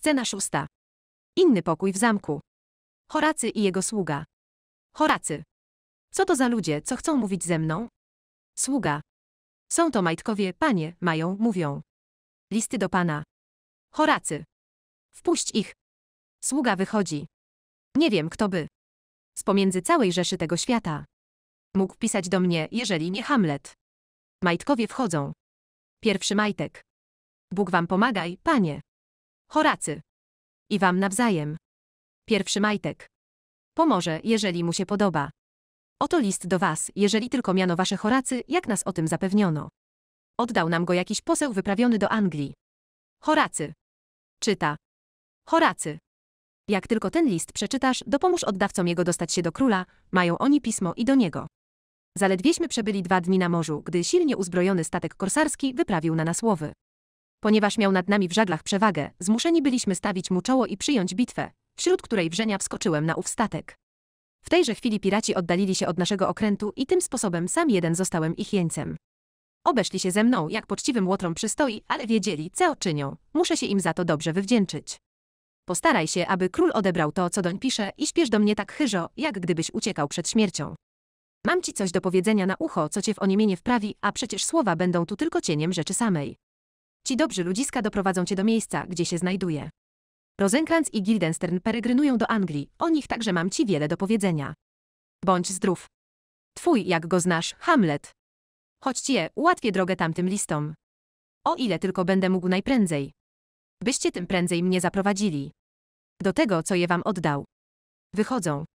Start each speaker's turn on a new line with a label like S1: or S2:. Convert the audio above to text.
S1: Scena szósta. Inny pokój w zamku. Horacy i jego sługa. Horacy. Co to za ludzie, co chcą mówić ze mną? Sługa. Są to majtkowie, panie, mają, mówią. Listy do pana. Horacy. Wpuść ich. Sługa wychodzi. Nie wiem, kto by. Z pomiędzy całej rzeszy tego świata. Mógł pisać do mnie, jeżeli nie Hamlet. Majtkowie wchodzą. Pierwszy majtek. Bóg wam pomagaj, panie. Horacy. I wam nawzajem. Pierwszy majtek. Pomoże, jeżeli mu się podoba. Oto list do was, jeżeli tylko miano wasze Horacy, jak nas o tym zapewniono. Oddał nam go jakiś poseł wyprawiony do Anglii. Horacy. Czyta. Horacy. Jak tylko ten list przeczytasz, dopomóż oddawcom jego dostać się do króla, mają oni pismo i do niego. Zaledwieśmy przebyli dwa dni na morzu, gdy silnie uzbrojony statek korsarski wyprawił na nas łowy. Ponieważ miał nad nami w żaglach przewagę, zmuszeni byliśmy stawić mu czoło i przyjąć bitwę, wśród której wrzenia wskoczyłem na ów statek. W tejże chwili piraci oddalili się od naszego okrętu i tym sposobem sam jeden zostałem ich jeńcem. Obeszli się ze mną, jak poczciwym łotrom przystoi, ale wiedzieli, co czynią. Muszę się im za to dobrze wywdzięczyć. Postaraj się, aby król odebrał to, co doń pisze i śpiesz do mnie tak chyżo, jak gdybyś uciekał przed śmiercią. Mam ci coś do powiedzenia na ucho, co cię w oniemienie wprawi, a przecież słowa będą tu tylko cieniem rzeczy samej. Ci dobrzy ludziska doprowadzą cię do miejsca, gdzie się znajduje. Rosenkrantz i Guildenstern peregrynują do Anglii, o nich także mam ci wiele do powiedzenia. Bądź zdrów. Twój, jak go znasz, Hamlet. Chodźcie je, ułatwię drogę tamtym listom. O ile tylko będę mógł najprędzej. Byście tym prędzej mnie zaprowadzili. Do tego, co je wam oddał. Wychodzą.